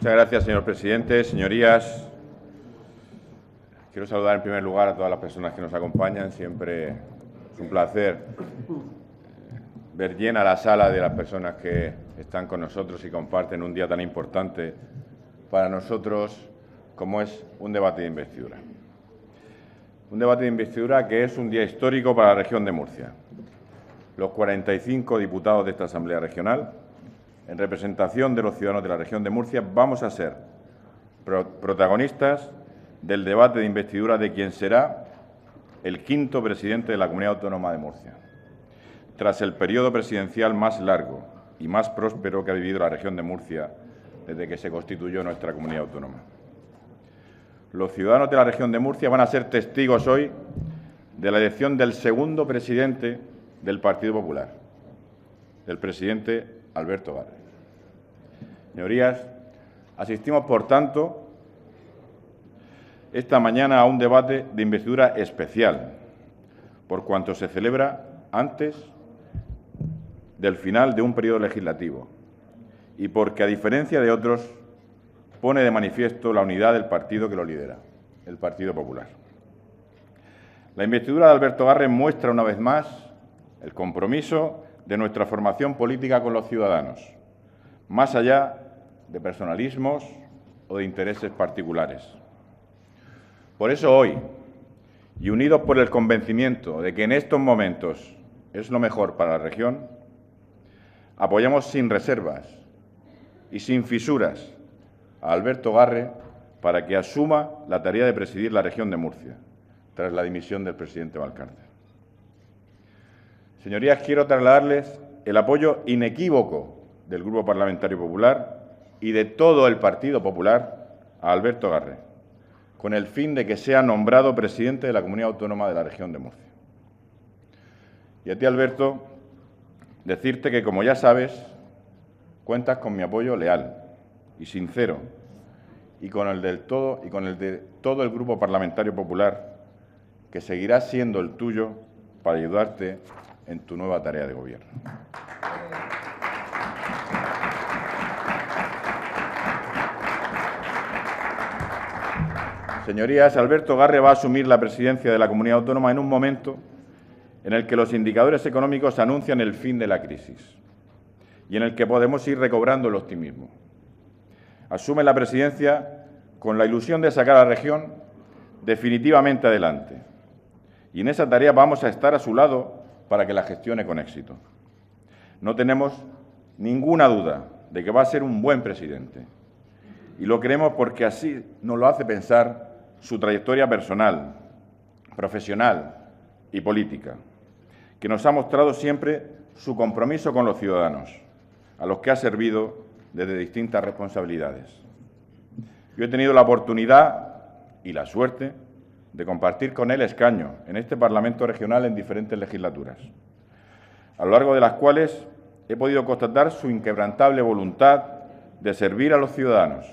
Muchas gracias, señor presidente. Señorías, quiero saludar en primer lugar a todas las personas que nos acompañan. Siempre es un placer eh, ver llena la sala de las personas que están con nosotros y comparten un día tan importante para nosotros como es un debate de investidura. Un debate de investidura que es un día histórico para la región de Murcia. Los 45 diputados de esta Asamblea Regional en representación de los ciudadanos de la región de Murcia, vamos a ser protagonistas del debate de investidura de quien será el quinto presidente de la Comunidad Autónoma de Murcia. Tras el periodo presidencial más largo y más próspero que ha vivido la región de Murcia desde que se constituyó nuestra comunidad autónoma. Los ciudadanos de la región de Murcia van a ser testigos hoy de la elección del segundo presidente del Partido Popular, el presidente Alberto barre Señorías, asistimos, por tanto, esta mañana a un debate de investidura especial, por cuanto se celebra antes del final de un periodo legislativo y porque, a diferencia de otros, pone de manifiesto la unidad del partido que lo lidera, el Partido Popular. La investidura de Alberto barre muestra una vez más el compromiso de nuestra formación política con los ciudadanos, más allá de personalismos o de intereses particulares. Por eso hoy, y unidos por el convencimiento de que en estos momentos es lo mejor para la región, apoyamos sin reservas y sin fisuras a Alberto Garre para que asuma la tarea de presidir la región de Murcia, tras la dimisión del presidente Valcárcel. Señorías, quiero trasladarles el apoyo inequívoco del Grupo Parlamentario Popular y de todo el Partido Popular a Alberto Garre, con el fin de que sea nombrado presidente de la Comunidad Autónoma de la Región de Murcia. Y a ti, Alberto, decirte que, como ya sabes, cuentas con mi apoyo leal y sincero y con el del todo y con el de todo el grupo parlamentario popular que seguirá siendo el tuyo para ayudarte en tu nueva tarea de gobierno. Señorías, Alberto Garre va a asumir la presidencia de la comunidad autónoma en un momento en el que los indicadores económicos anuncian el fin de la crisis y en el que podemos ir recobrando el optimismo. Asume la presidencia con la ilusión de sacar a la región definitivamente adelante. Y en esa tarea vamos a estar a su lado para que la gestione con éxito. No tenemos ninguna duda de que va a ser un buen presidente. Y lo creemos porque así nos lo hace pensar su trayectoria personal, profesional y política, que nos ha mostrado siempre su compromiso con los ciudadanos, a los que ha servido desde distintas responsabilidades. Yo he tenido la oportunidad y la suerte de compartir con él escaño en este Parlamento regional en diferentes legislaturas, a lo largo de las cuales he podido constatar su inquebrantable voluntad de servir a los ciudadanos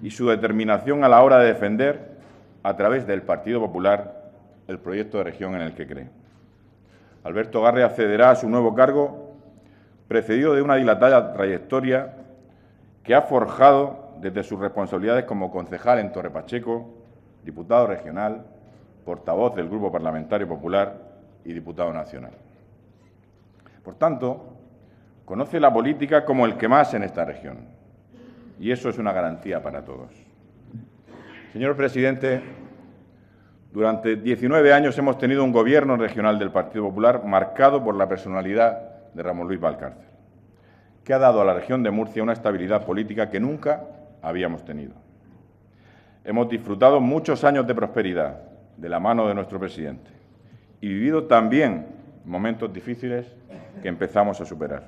y su determinación a la hora de defender, a través del Partido Popular, el proyecto de región en el que cree. Alberto Garre accederá a su nuevo cargo precedido de una dilatada trayectoria que ha forjado desde sus responsabilidades como concejal en Torre Pacheco, diputado regional, portavoz del Grupo Parlamentario Popular y diputado nacional. Por tanto, conoce la política como el que más en esta región. Y eso es una garantía para todos. Señor presidente, durante 19 años hemos tenido un gobierno regional del Partido Popular marcado por la personalidad de Ramón Luis Valcárcel, que ha dado a la región de Murcia una estabilidad política que nunca habíamos tenido. Hemos disfrutado muchos años de prosperidad de la mano de nuestro presidente y vivido también momentos difíciles que empezamos a superar.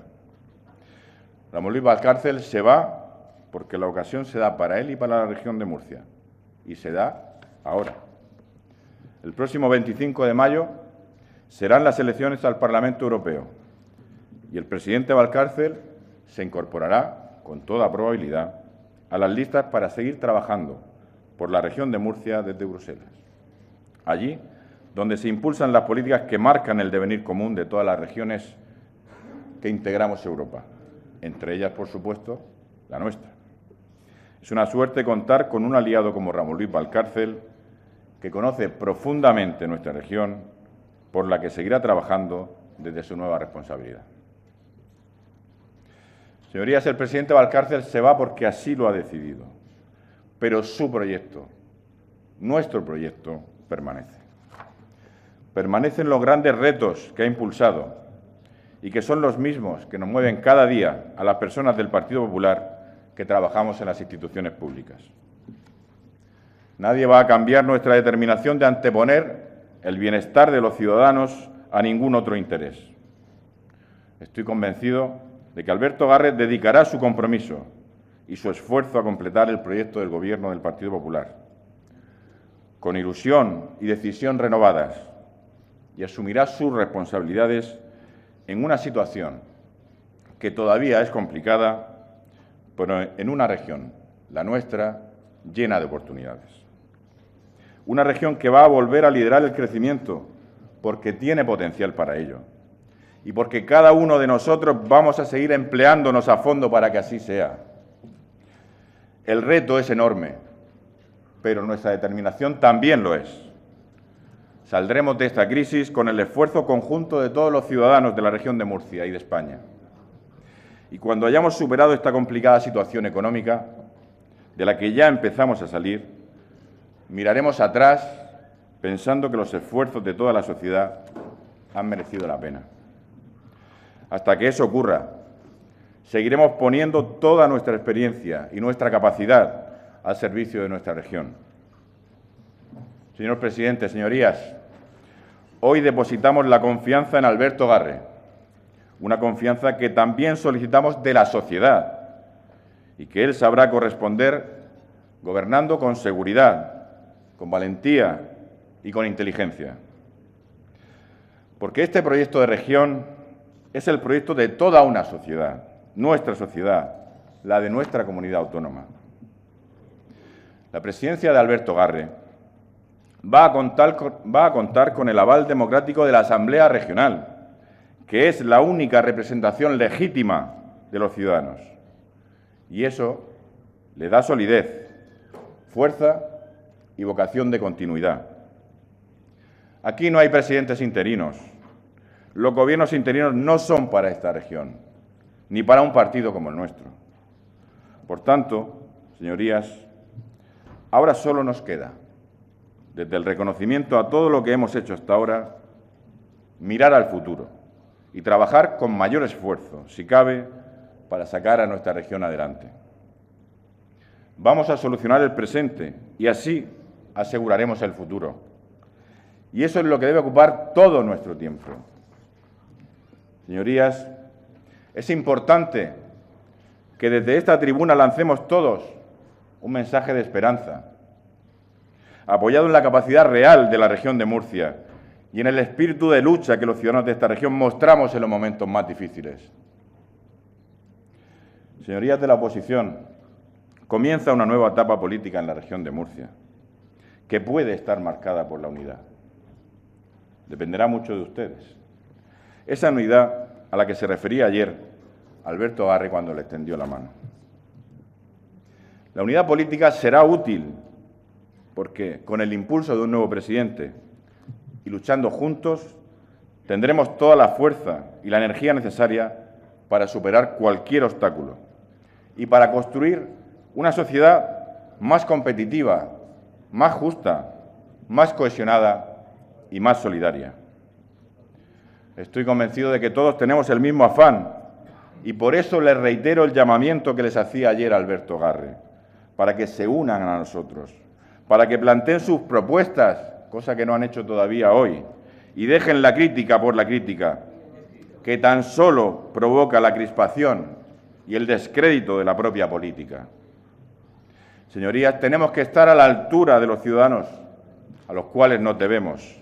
Ramón Luis Valcárcel se va porque la ocasión se da para él y para la región de Murcia y se da ahora. El próximo 25 de mayo serán las elecciones al Parlamento Europeo y el presidente Valcárcel se incorporará, con toda probabilidad, a las listas para seguir trabajando por la región de Murcia desde Bruselas. Allí, donde se impulsan las políticas que marcan el devenir común de todas las regiones que integramos Europa, entre ellas, por supuesto, la nuestra. Es una suerte contar con un aliado como Ramón Luis Valcárcel, que conoce profundamente nuestra región, por la que seguirá trabajando desde su nueva responsabilidad. Señorías, el presidente Valcárcel se va porque así lo ha decidido pero su proyecto, nuestro proyecto, permanece. Permanecen los grandes retos que ha impulsado y que son los mismos que nos mueven cada día a las personas del Partido Popular que trabajamos en las instituciones públicas. Nadie va a cambiar nuestra determinación de anteponer el bienestar de los ciudadanos a ningún otro interés. Estoy convencido de que Alberto Garret dedicará su compromiso y su esfuerzo a completar el proyecto del Gobierno del Partido Popular. Con ilusión y decisión renovadas, y asumirá sus responsabilidades en una situación que todavía es complicada, pero en una región, la nuestra, llena de oportunidades. Una región que va a volver a liderar el crecimiento porque tiene potencial para ello y porque cada uno de nosotros vamos a seguir empleándonos a fondo para que así sea. El reto es enorme, pero nuestra determinación también lo es. Saldremos de esta crisis con el esfuerzo conjunto de todos los ciudadanos de la región de Murcia y de España. Y cuando hayamos superado esta complicada situación económica, de la que ya empezamos a salir, miraremos atrás pensando que los esfuerzos de toda la sociedad han merecido la pena. Hasta que eso ocurra, Seguiremos poniendo toda nuestra experiencia y nuestra capacidad al servicio de nuestra región. Señor presidente, señorías, hoy depositamos la confianza en Alberto Garre, una confianza que también solicitamos de la sociedad y que él sabrá corresponder gobernando con seguridad, con valentía y con inteligencia. Porque este proyecto de región es el proyecto de toda una sociedad nuestra sociedad, la de nuestra comunidad autónoma. La presidencia de Alberto Garre va a, contar con, el aval democrático de la Asamblea Regional, que es la única representación legítima de los ciudadanos. Y eso le da solidez, fuerza y vocación de continuidad. Aquí no hay presidentes interinos. Los gobiernos interinos no son para esta región ni para un partido como el nuestro. Por tanto, señorías, ahora solo nos queda, desde el reconocimiento a todo lo que hemos hecho hasta ahora, mirar al futuro y trabajar con mayor esfuerzo, si cabe, para sacar a nuestra región adelante. Vamos a solucionar el presente y así aseguraremos el futuro. Y eso es lo que debe ocupar todo nuestro tiempo. Señorías, es importante que desde esta tribuna lancemos todos un mensaje de esperanza, apoyado en la capacidad real de la región de Murcia y en el espíritu de lucha que los ciudadanos de esta región mostramos en los momentos más difíciles. Señorías de la oposición, comienza una nueva etapa política en la región de Murcia, que puede estar marcada por la unidad. Dependerá mucho de ustedes. Esa unidad a la que se refería ayer Alberto Barre cuando le extendió la mano. La unidad política será útil porque con el impulso de un nuevo presidente y luchando juntos tendremos toda la fuerza y la energía necesaria para superar cualquier obstáculo y para construir una sociedad más competitiva, más justa, más cohesionada y más solidaria. Estoy convencido de que todos tenemos el mismo afán y por eso les reitero el llamamiento que les hacía ayer Alberto Garre, para que se unan a nosotros, para que planteen sus propuestas, cosa que no han hecho todavía hoy, y dejen la crítica por la crítica, que tan solo provoca la crispación y el descrédito de la propia política. Señorías, tenemos que estar a la altura de los ciudadanos, a los cuales nos debemos.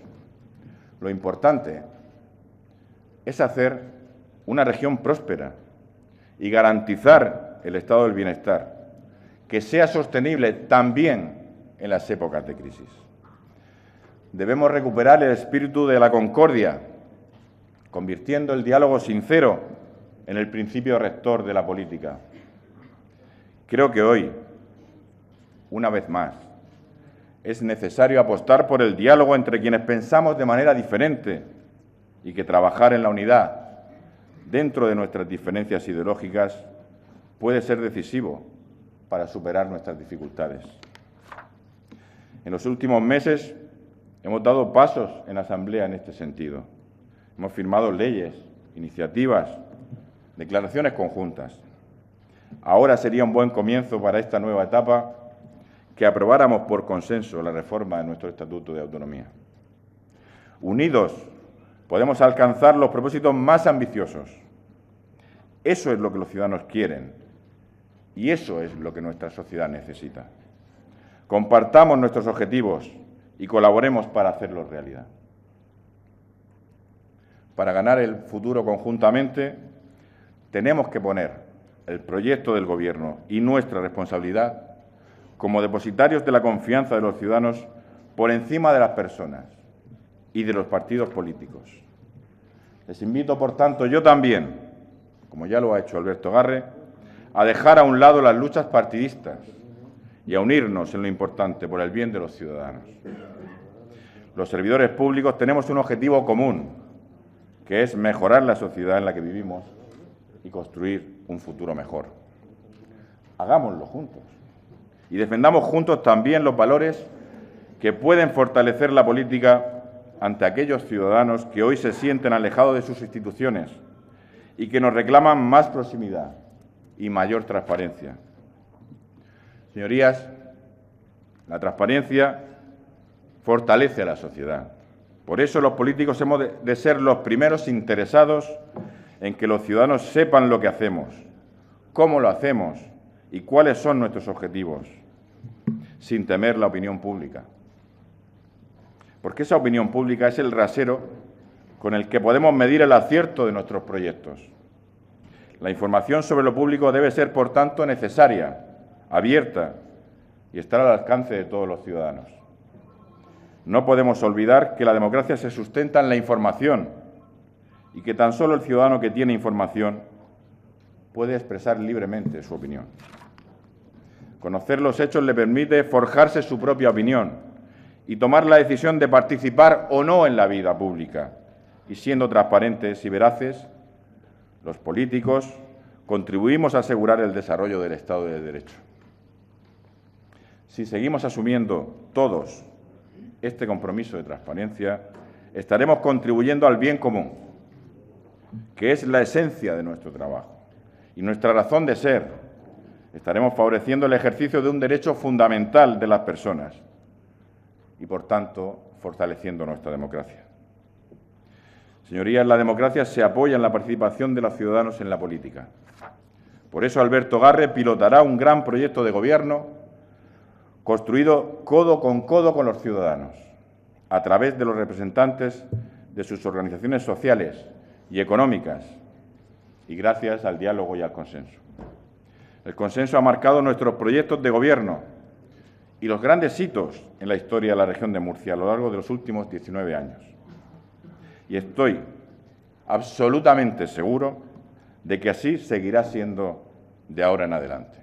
Lo importante es hacer una región próspera, y garantizar el estado del bienestar, que sea sostenible también en las épocas de crisis. Debemos recuperar el espíritu de la concordia, convirtiendo el diálogo sincero en el principio rector de la política. Creo que hoy, una vez más, es necesario apostar por el diálogo entre quienes pensamos de manera diferente y que trabajar en la unidad dentro de nuestras diferencias ideológicas, puede ser decisivo para superar nuestras dificultades. En los últimos meses hemos dado pasos en la Asamblea en este sentido. Hemos firmado leyes, iniciativas, declaraciones conjuntas. Ahora sería un buen comienzo para esta nueva etapa que aprobáramos por consenso la reforma de nuestro Estatuto de Autonomía. Unidos podemos alcanzar los propósitos más ambiciosos. Eso es lo que los ciudadanos quieren y eso es lo que nuestra sociedad necesita. Compartamos nuestros objetivos y colaboremos para hacerlos realidad. Para ganar el futuro conjuntamente, tenemos que poner el proyecto del Gobierno y nuestra responsabilidad como depositarios de la confianza de los ciudadanos por encima de las personas y de los partidos políticos. Les invito, por tanto, yo también, como ya lo ha hecho Alberto Garre, a dejar a un lado las luchas partidistas y a unirnos en lo importante por el bien de los ciudadanos. Los servidores públicos tenemos un objetivo común, que es mejorar la sociedad en la que vivimos y construir un futuro mejor. Hagámoslo juntos y defendamos juntos también los valores que pueden fortalecer la política ante aquellos ciudadanos que hoy se sienten alejados de sus instituciones y que nos reclaman más proximidad y mayor transparencia. Señorías, la transparencia fortalece a la sociedad. Por eso los políticos hemos de ser los primeros interesados en que los ciudadanos sepan lo que hacemos, cómo lo hacemos y cuáles son nuestros objetivos, sin temer la opinión pública porque esa opinión pública es el rasero con el que podemos medir el acierto de nuestros proyectos. La información sobre lo público debe ser, por tanto, necesaria, abierta y estar al alcance de todos los ciudadanos. No podemos olvidar que la democracia se sustenta en la información y que tan solo el ciudadano que tiene información puede expresar libremente su opinión. Conocer los hechos le permite forjarse su propia opinión y tomar la decisión de participar o no en la vida pública. Y siendo transparentes y veraces, los políticos contribuimos a asegurar el desarrollo del Estado de Derecho. Si seguimos asumiendo todos este compromiso de transparencia, estaremos contribuyendo al bien común, que es la esencia de nuestro trabajo y nuestra razón de ser. Estaremos favoreciendo el ejercicio de un derecho fundamental de las personas, y, por tanto, fortaleciendo nuestra democracia. Señorías, la democracia se apoya en la participación de los ciudadanos en la política. Por eso Alberto Garre pilotará un gran proyecto de gobierno construido codo con codo con los ciudadanos, a través de los representantes de sus organizaciones sociales y económicas, y gracias al diálogo y al consenso. El consenso ha marcado nuestros proyectos de gobierno y los grandes hitos en la historia de la región de Murcia a lo largo de los últimos 19 años. Y estoy absolutamente seguro de que así seguirá siendo de ahora en adelante.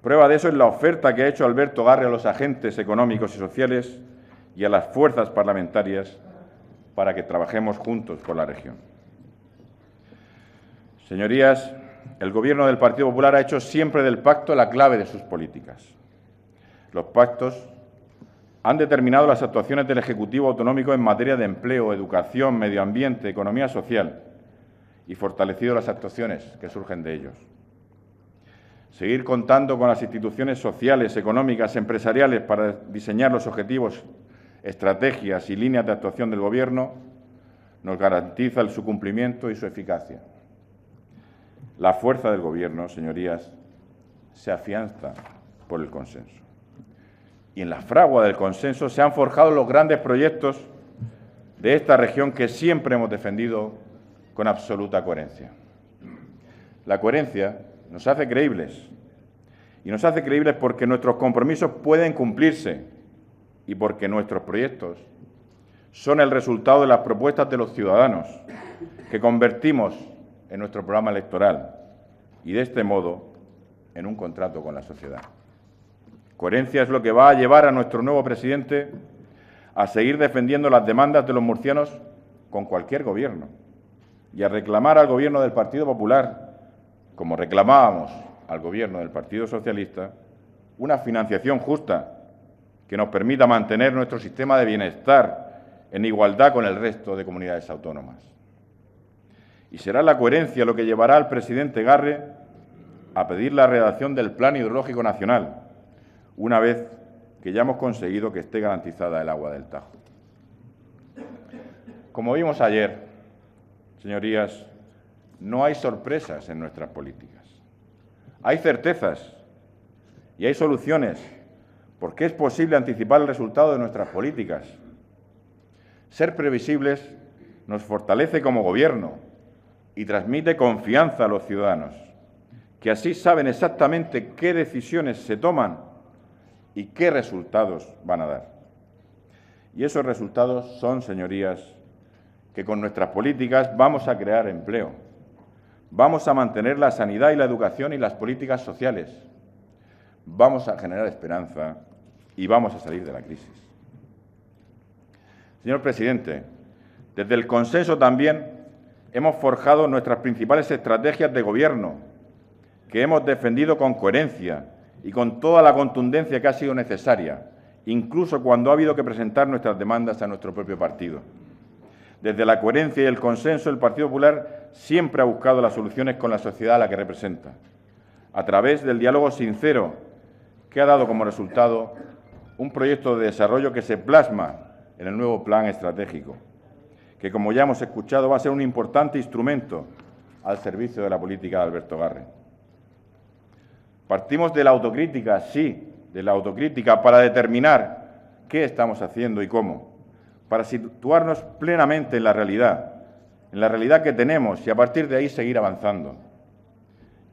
Prueba de eso es la oferta que ha hecho Alberto Garre a los agentes económicos y sociales y a las fuerzas parlamentarias para que trabajemos juntos con la región. Señorías, el Gobierno del Partido Popular ha hecho siempre del pacto la clave de sus políticas los pactos han determinado las actuaciones del Ejecutivo Autonómico en materia de empleo, educación, medio ambiente, economía social y fortalecido las actuaciones que surgen de ellos. Seguir contando con las instituciones sociales, económicas, empresariales para diseñar los objetivos, estrategias y líneas de actuación del Gobierno nos garantiza su cumplimiento y su eficacia. La fuerza del Gobierno, señorías, se afianza por el consenso y en la fragua del consenso se han forjado los grandes proyectos de esta región que siempre hemos defendido con absoluta coherencia. La coherencia nos hace creíbles y nos hace creíbles porque nuestros compromisos pueden cumplirse y porque nuestros proyectos son el resultado de las propuestas de los ciudadanos que convertimos en nuestro programa electoral y de este modo en un contrato con la sociedad. Coherencia es lo que va a llevar a nuestro nuevo presidente a seguir defendiendo las demandas de los murcianos con cualquier gobierno y a reclamar al gobierno del Partido Popular, como reclamábamos al gobierno del Partido Socialista, una financiación justa que nos permita mantener nuestro sistema de bienestar en igualdad con el resto de comunidades autónomas. Y será la coherencia lo que llevará al presidente Garre a pedir la redacción del Plan Hidrológico Nacional, una vez que ya hemos conseguido que esté garantizada el agua del Tajo. Como vimos ayer, señorías, no hay sorpresas en nuestras políticas. Hay certezas y hay soluciones, porque es posible anticipar el resultado de nuestras políticas. Ser previsibles nos fortalece como Gobierno y transmite confianza a los ciudadanos, que así saben exactamente qué decisiones se toman y qué resultados van a dar. Y esos resultados son, señorías, que con nuestras políticas vamos a crear empleo, vamos a mantener la sanidad y la educación y las políticas sociales, vamos a generar esperanza y vamos a salir de la crisis. Señor presidente, desde el consenso también hemos forjado nuestras principales estrategias de gobierno, que hemos defendido con coherencia y con toda la contundencia que ha sido necesaria, incluso cuando ha habido que presentar nuestras demandas a nuestro propio partido. Desde la coherencia y el consenso, el Partido Popular siempre ha buscado las soluciones con la sociedad a la que representa, a través del diálogo sincero que ha dado como resultado un proyecto de desarrollo que se plasma en el nuevo plan estratégico, que como ya hemos escuchado va a ser un importante instrumento al servicio de la política de Alberto Garre. Partimos de la autocrítica, sí, de la autocrítica para determinar qué estamos haciendo y cómo, para situarnos plenamente en la realidad, en la realidad que tenemos y a partir de ahí seguir avanzando.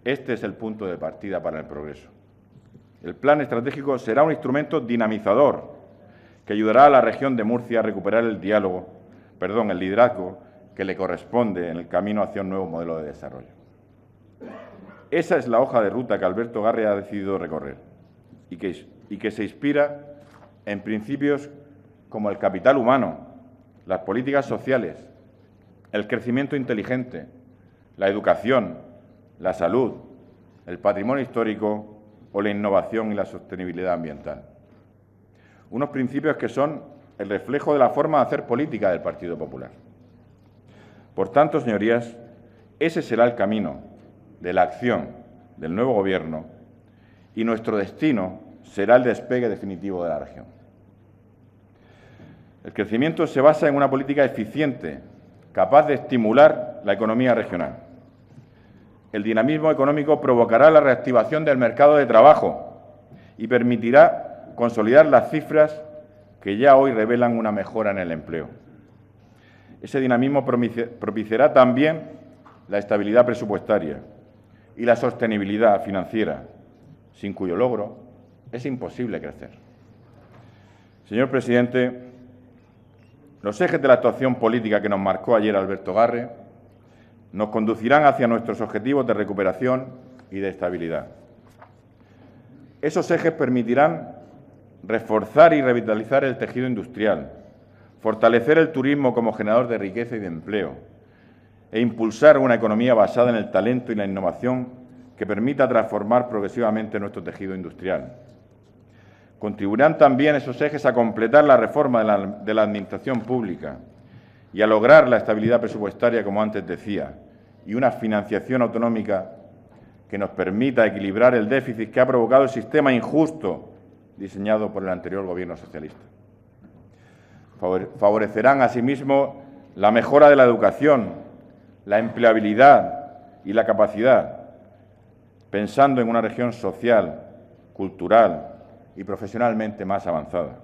Este es el punto de partida para el progreso. El plan estratégico será un instrumento dinamizador que ayudará a la región de Murcia a recuperar el diálogo, perdón, el liderazgo que le corresponde en el camino hacia un nuevo modelo de desarrollo. Esa es la hoja de ruta que Alberto Garre ha decidido recorrer y que, y que se inspira en principios como el capital humano, las políticas sociales, el crecimiento inteligente, la educación, la salud, el patrimonio histórico o la innovación y la sostenibilidad ambiental. Unos principios que son el reflejo de la forma de hacer política del Partido Popular. Por tanto, señorías, ese será el camino de la acción del nuevo gobierno y nuestro destino será el despegue definitivo de la región. El crecimiento se basa en una política eficiente, capaz de estimular la economía regional. El dinamismo económico provocará la reactivación del mercado de trabajo y permitirá consolidar las cifras que ya hoy revelan una mejora en el empleo. Ese dinamismo propiciará también la estabilidad presupuestaria, y la sostenibilidad financiera, sin cuyo logro es imposible crecer. Señor presidente, los ejes de la actuación política que nos marcó ayer Alberto Garre nos conducirán hacia nuestros objetivos de recuperación y de estabilidad. Esos ejes permitirán reforzar y revitalizar el tejido industrial, fortalecer el turismo como generador de riqueza y de empleo, e impulsar una economía basada en el talento y la innovación que permita transformar progresivamente nuestro tejido industrial. Contribuirán también esos ejes a completar la reforma de la, Administración Pública y a lograr la estabilidad presupuestaria, como antes decía, y una financiación autonómica que nos permita equilibrar el déficit que ha provocado el sistema injusto diseñado por el anterior Gobierno socialista. Favorecerán, asimismo, la mejora de la educación, la empleabilidad y la capacidad, pensando en una región social, cultural y profesionalmente más avanzada.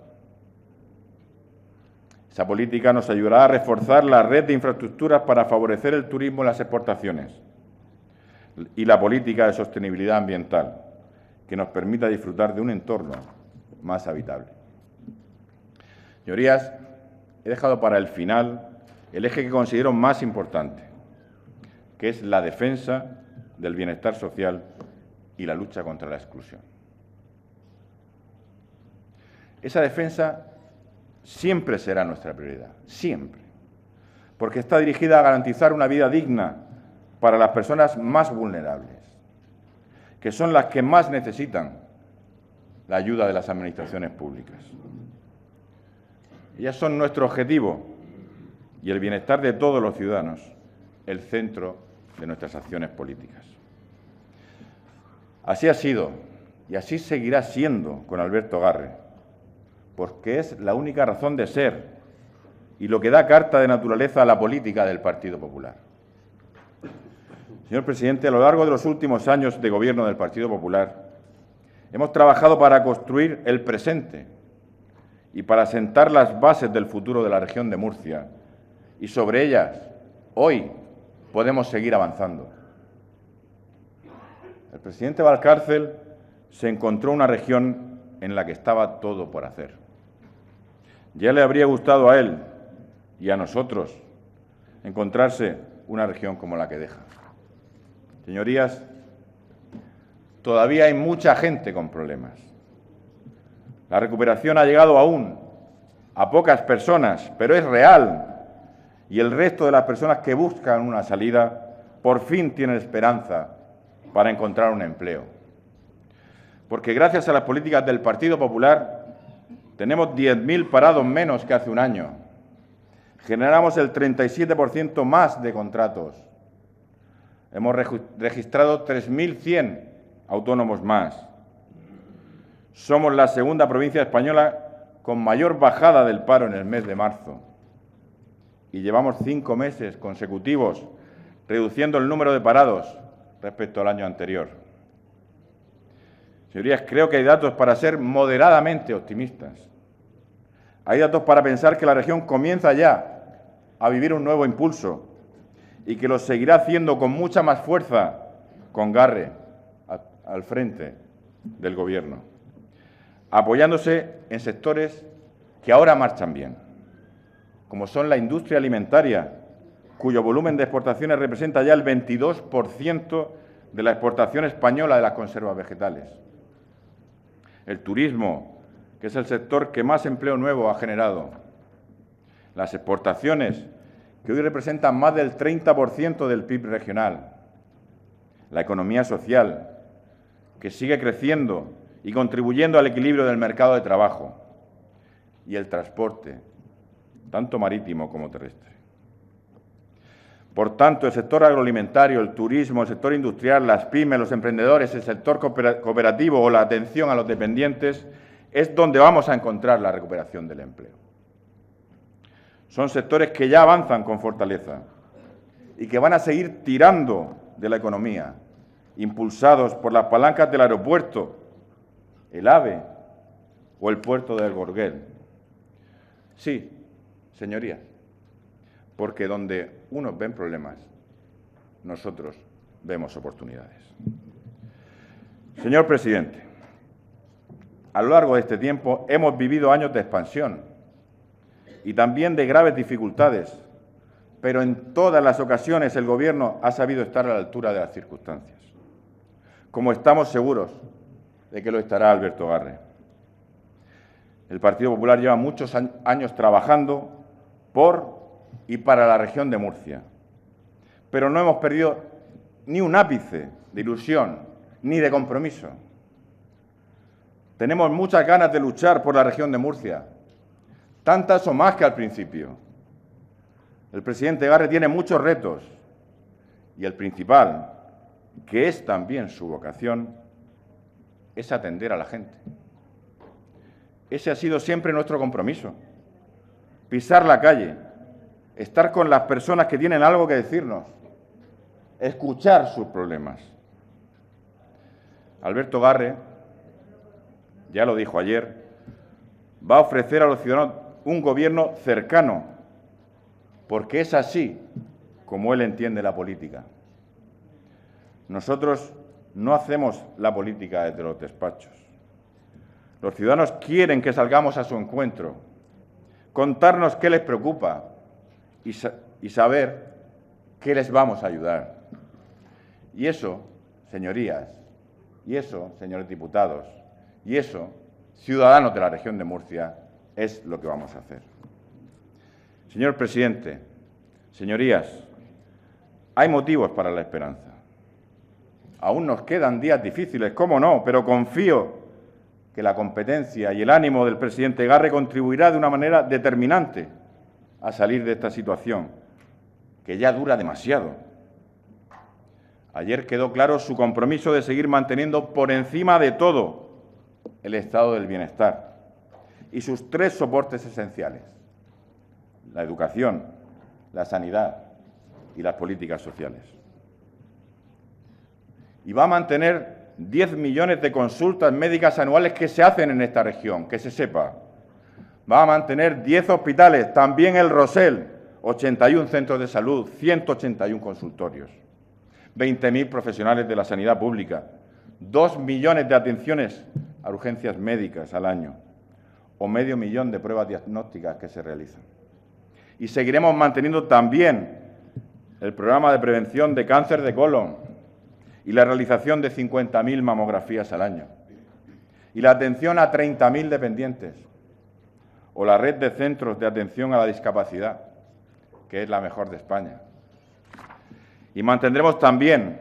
Esa política nos ayudará a reforzar la red de infraestructuras para favorecer el turismo y las exportaciones y la política de sostenibilidad ambiental, que nos permita disfrutar de un entorno más habitable. Señorías, he dejado para el final el eje que considero más importante, que es la defensa del bienestar social y la lucha contra la exclusión. Esa defensa siempre será nuestra prioridad, siempre, porque está dirigida a garantizar una vida digna para las personas más vulnerables, que son las que más necesitan la ayuda de las administraciones públicas. Ellas son nuestro objetivo y el bienestar de todos los ciudadanos, el centro de nuestras acciones políticas. Así ha sido y así seguirá siendo con Alberto Garre, porque es la única razón de ser y lo que da carta de naturaleza a la política del Partido Popular. Señor presidente, a lo largo de los últimos años de gobierno del Partido Popular, hemos trabajado para construir el presente y para sentar las bases del futuro de la región de Murcia y sobre ellas, hoy, podemos seguir avanzando. El presidente Valcárcel se encontró una región en la que estaba todo por hacer. Ya le habría gustado a él y a nosotros encontrarse una región como la que deja. Señorías, todavía hay mucha gente con problemas. La recuperación ha llegado aún a pocas personas, pero es real y el resto de las personas que buscan una salida por fin tienen esperanza para encontrar un empleo. Porque gracias a las políticas del Partido Popular tenemos 10.000 parados menos que hace un año. Generamos el 37% más de contratos. Hemos registrado 3.100 autónomos más. Somos la segunda provincia española con mayor bajada del paro en el mes de marzo y llevamos cinco meses consecutivos reduciendo el número de parados respecto al año anterior. Señorías, creo que hay datos para ser moderadamente optimistas. Hay datos para pensar que la región comienza ya a vivir un nuevo impulso y que lo seguirá haciendo con mucha más fuerza, con Garre al frente del Gobierno, apoyándose en sectores que ahora marchan bien como son la industria alimentaria, cuyo volumen de exportaciones representa ya el 22% de la exportación española de las conservas vegetales. El turismo, que es el sector que más empleo nuevo ha generado. Las exportaciones, que hoy representan más del 30% del PIB regional. La economía social, que sigue creciendo y contribuyendo al equilibrio del mercado de trabajo. Y el transporte, tanto marítimo como terrestre. Por tanto, el sector agroalimentario, el turismo, el sector industrial, las pymes, los emprendedores, el sector cooperativo o la atención a los dependientes es donde vamos a encontrar la recuperación del empleo. Son sectores que ya avanzan con fortaleza y que van a seguir tirando de la economía, impulsados por las palancas del aeropuerto, el AVE o el puerto del Gorguel. Sí, Señorías, porque donde unos ven problemas, nosotros vemos oportunidades. Señor presidente, a lo largo de este tiempo hemos vivido años de expansión y también de graves dificultades, pero en todas las ocasiones el Gobierno ha sabido estar a la altura de las circunstancias, como estamos seguros de que lo estará Alberto Garre. El Partido Popular lleva muchos años trabajando por y para la región de Murcia. Pero no hemos perdido ni un ápice de ilusión, ni de compromiso. Tenemos muchas ganas de luchar por la región de Murcia, tantas o más que al principio. El presidente Garre tiene muchos retos y el principal, que es también su vocación, es atender a la gente. Ese ha sido siempre nuestro compromiso pisar la calle, estar con las personas que tienen algo que decirnos, escuchar sus problemas. Alberto Garre, ya lo dijo ayer, va a ofrecer a los ciudadanos un gobierno cercano, porque es así como él entiende la política. Nosotros no hacemos la política desde los despachos. Los ciudadanos quieren que salgamos a su encuentro, contarnos qué les preocupa y, saber qué les vamos a ayudar. Y eso, señorías, y eso, señores diputados, y eso, ciudadanos de la región de Murcia, es lo que vamos a hacer. Señor presidente, señorías, hay motivos para la esperanza. Aún nos quedan días difíciles, cómo no, pero confío que la competencia y el ánimo del presidente Garre contribuirá de una manera determinante a salir de esta situación, que ya dura demasiado. Ayer quedó claro su compromiso de seguir manteniendo por encima de todo el estado del bienestar y sus tres soportes esenciales, la educación, la sanidad y las políticas sociales. Y va a mantener 10 millones de consultas médicas anuales que se hacen en esta región, que se sepa. Va a mantener 10 hospitales, también el Rosel, 81 centros de salud, 181 consultorios, 20.000 profesionales de la sanidad pública, 2 millones de atenciones a urgencias médicas al año o medio millón de pruebas diagnósticas que se realizan. Y seguiremos manteniendo también el programa de prevención de cáncer de colon, y la realización de 50.000 mamografías al año, y la atención a 30.000 dependientes, o la red de centros de atención a la discapacidad, que es la mejor de España. Y mantendremos también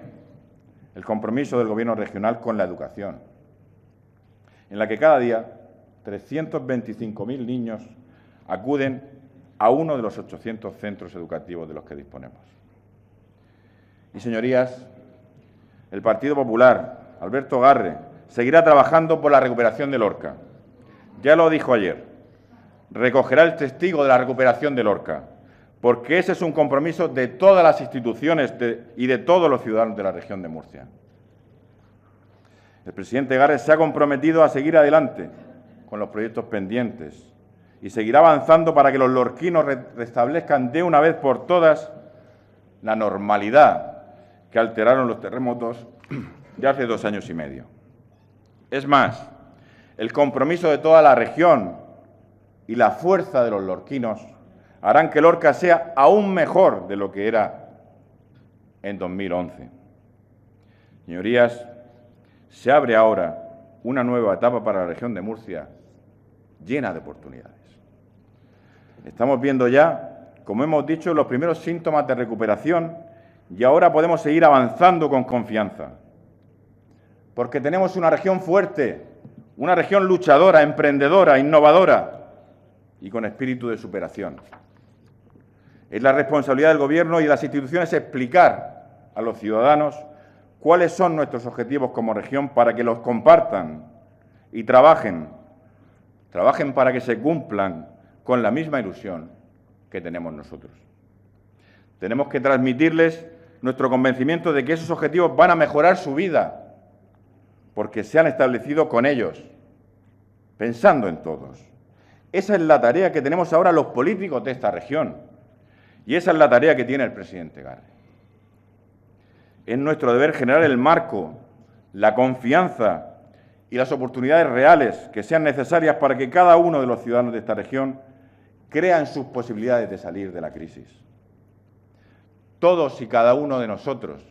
el compromiso del Gobierno regional con la educación, en la que cada día 325.000 niños acuden a uno de los 800 centros educativos de los que disponemos. Y, señorías, el Partido Popular, Alberto Garre, seguirá trabajando por la recuperación de Lorca. Ya lo dijo ayer, recogerá el testigo de la recuperación de Lorca, porque ese es un compromiso de todas las instituciones y de todos los ciudadanos de la región de Murcia. El presidente Garre se ha comprometido a seguir adelante con los proyectos pendientes y seguirá avanzando para que los lorquinos restablezcan de una vez por todas la normalidad que alteraron los terremotos de hace dos años y medio. Es más, el compromiso de toda la región y la fuerza de los lorquinos harán que Lorca sea aún mejor de lo que era en 2011. Señorías, se abre ahora una nueva etapa para la región de Murcia llena de oportunidades. Estamos viendo ya, como hemos dicho, los primeros síntomas de recuperación y ahora podemos seguir avanzando con confianza. Porque tenemos una región fuerte, una región luchadora, emprendedora, innovadora y con espíritu de superación. Es la responsabilidad del Gobierno y de las instituciones explicar a los ciudadanos cuáles son nuestros objetivos como región para que los compartan y trabajen, trabajen para que se cumplan con la misma ilusión que tenemos nosotros. Tenemos que transmitirles nuestro convencimiento de que esos objetivos van a mejorar su vida, porque se han establecido con ellos, pensando en todos. Esa es la tarea que tenemos ahora los políticos de esta región, y esa es la tarea que tiene el presidente Garre. Es nuestro deber generar el marco, la confianza y las oportunidades reales que sean necesarias para que cada uno de los ciudadanos de esta región crean sus posibilidades de salir de la crisis todos y cada uno de nosotros,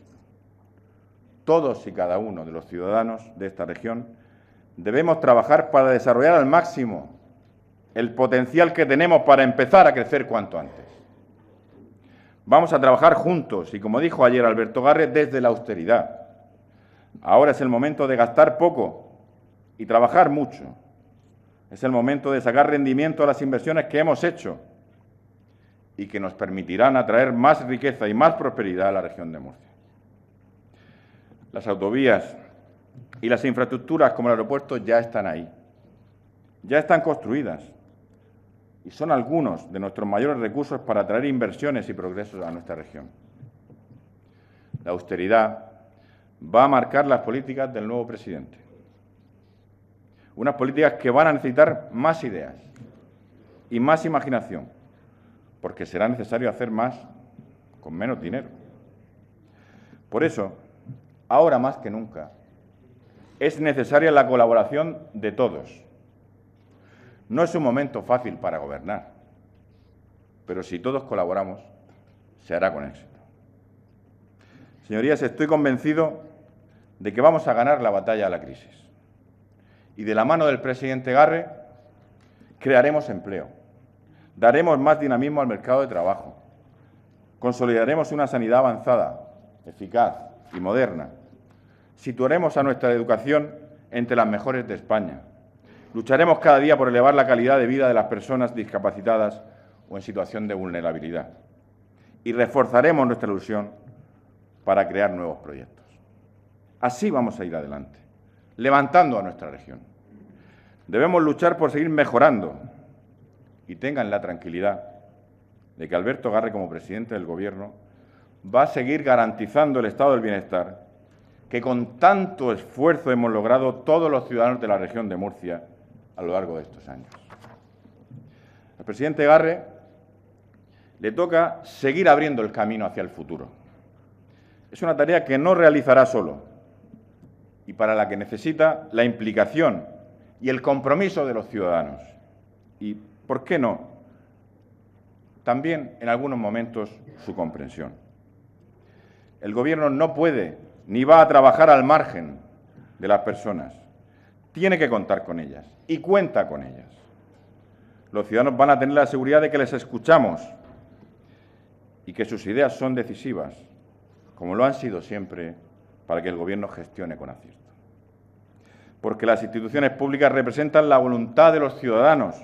todos y cada uno de los ciudadanos de esta región, debemos trabajar para desarrollar al máximo el potencial que tenemos para empezar a crecer cuanto antes. Vamos a trabajar juntos y, como dijo ayer Alberto Garres, desde la austeridad. Ahora es el momento de gastar poco y trabajar mucho. Es el momento de sacar rendimiento a las inversiones que hemos hecho y que nos permitirán atraer más riqueza y más prosperidad a la región de Murcia. Las autovías y las infraestructuras como el aeropuerto ya están ahí, ya están construidas y son algunos de nuestros mayores recursos para atraer inversiones y progresos a nuestra región. La austeridad va a marcar las políticas del nuevo presidente. Unas políticas que van a necesitar más ideas y más imaginación porque será necesario hacer más con menos dinero. Por eso, ahora más que nunca, es necesaria la colaboración de todos. No es un momento fácil para gobernar, pero si todos colaboramos, se hará con éxito. Señorías, estoy convencido de que vamos a ganar la batalla a la crisis. Y de la mano del presidente Garre crearemos empleo Daremos más dinamismo al mercado de trabajo. Consolidaremos una sanidad avanzada, eficaz y moderna. Situaremos a nuestra educación entre las mejores de España. Lucharemos cada día por elevar la calidad de vida de las personas discapacitadas o en situación de vulnerabilidad. Y reforzaremos nuestra ilusión para crear nuevos proyectos. Así vamos a ir adelante, levantando a nuestra región. Debemos luchar por seguir mejorando y tengan la tranquilidad de que Alberto Garre, como presidente del Gobierno, va a seguir garantizando el estado del bienestar que con tanto esfuerzo hemos logrado todos los ciudadanos de la región de Murcia a lo largo de estos años. Al presidente Garre le toca seguir abriendo el camino hacia el futuro. Es una tarea que no realizará solo y para la que necesita la implicación y el compromiso de los ciudadanos. ¿Por qué no? También en algunos momentos su comprensión. El Gobierno no puede ni va a trabajar al margen de las personas. Tiene que contar con ellas y cuenta con ellas. Los ciudadanos van a tener la seguridad de que les escuchamos y que sus ideas son decisivas, como lo han sido siempre, para que el Gobierno gestione con acierto. Porque las instituciones públicas representan la voluntad de los ciudadanos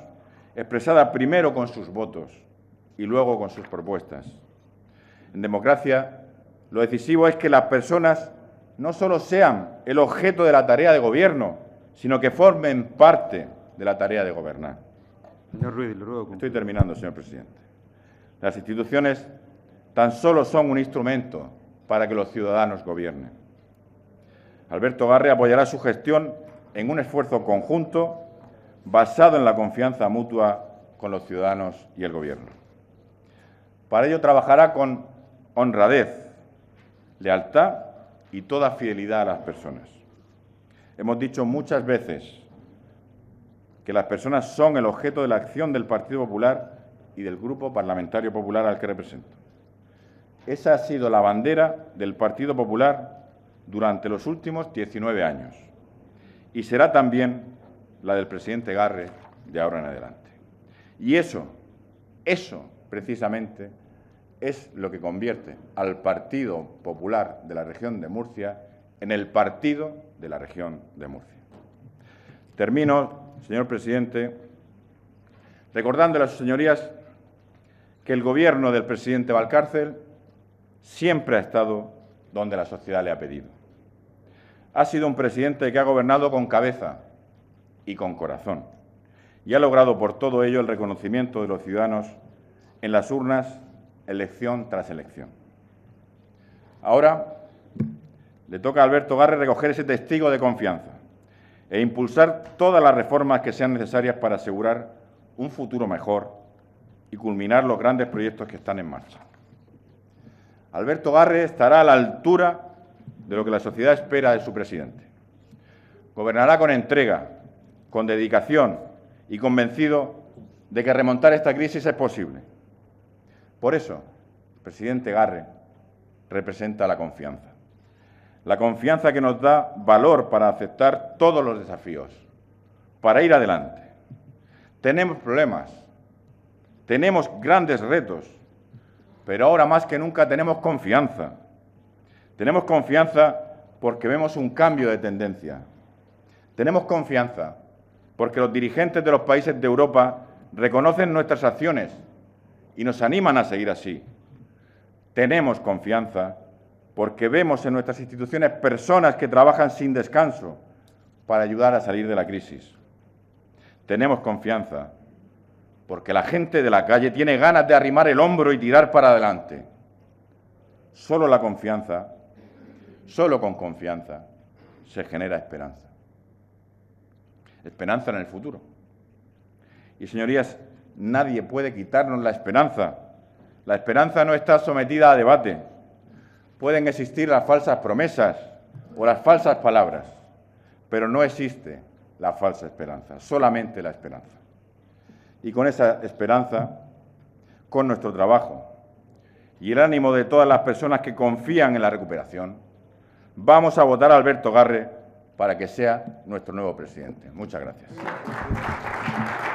expresada primero con sus votos y luego con sus propuestas. En democracia, lo decisivo es que las personas no solo sean el objeto de la tarea de gobierno, sino que formen parte de la tarea de gobernar. Señor Estoy terminando, señor presidente. Las instituciones tan solo son un instrumento para que los ciudadanos gobiernen. Alberto Garre apoyará su gestión en un esfuerzo conjunto basado en la confianza mutua con los ciudadanos y el Gobierno. Para ello trabajará con honradez, lealtad y toda fidelidad a las personas. Hemos dicho muchas veces que las personas son el objeto de la acción del Partido Popular y del Grupo Parlamentario Popular al que represento. Esa ha sido la bandera del Partido Popular durante los últimos 19 años y será también la del presidente Garre de ahora en adelante. Y eso, eso precisamente es lo que convierte al Partido Popular de la región de Murcia en el partido de la región de Murcia. Termino, señor presidente, recordándole a sus señorías que el gobierno del presidente Valcárcel siempre ha estado donde la sociedad le ha pedido. Ha sido un presidente que ha gobernado con cabeza, y con corazón, y ha logrado por todo ello el reconocimiento de los ciudadanos en las urnas, elección tras elección. Ahora le toca a Alberto Garre recoger ese testigo de confianza e impulsar todas las reformas que sean necesarias para asegurar un futuro mejor y culminar los grandes proyectos que están en marcha. Alberto Garre estará a la altura de lo que la sociedad espera de su presidente. Gobernará con entrega, con dedicación y convencido de que remontar esta crisis es posible. Por eso, el presidente Garre representa la confianza. La confianza que nos da valor para aceptar todos los desafíos, para ir adelante. Tenemos problemas, tenemos grandes retos, pero ahora más que nunca tenemos confianza. Tenemos confianza porque vemos un cambio de tendencia. Tenemos confianza porque los dirigentes de los países de Europa reconocen nuestras acciones y nos animan a seguir así. Tenemos confianza porque vemos en nuestras instituciones personas que trabajan sin descanso para ayudar a salir de la crisis. Tenemos confianza porque la gente de la calle tiene ganas de arrimar el hombro y tirar para adelante. Solo la confianza, solo con confianza, se genera esperanza esperanza en el futuro. Y señorías, nadie puede quitarnos la esperanza. La esperanza no está sometida a debate. Pueden existir las falsas promesas o las falsas palabras, pero no existe la falsa esperanza, solamente la esperanza. Y con esa esperanza, con nuestro trabajo y el ánimo de todas las personas que confían en la recuperación, vamos a votar a Alberto Garre para que sea nuestro nuevo presidente. Muchas gracias.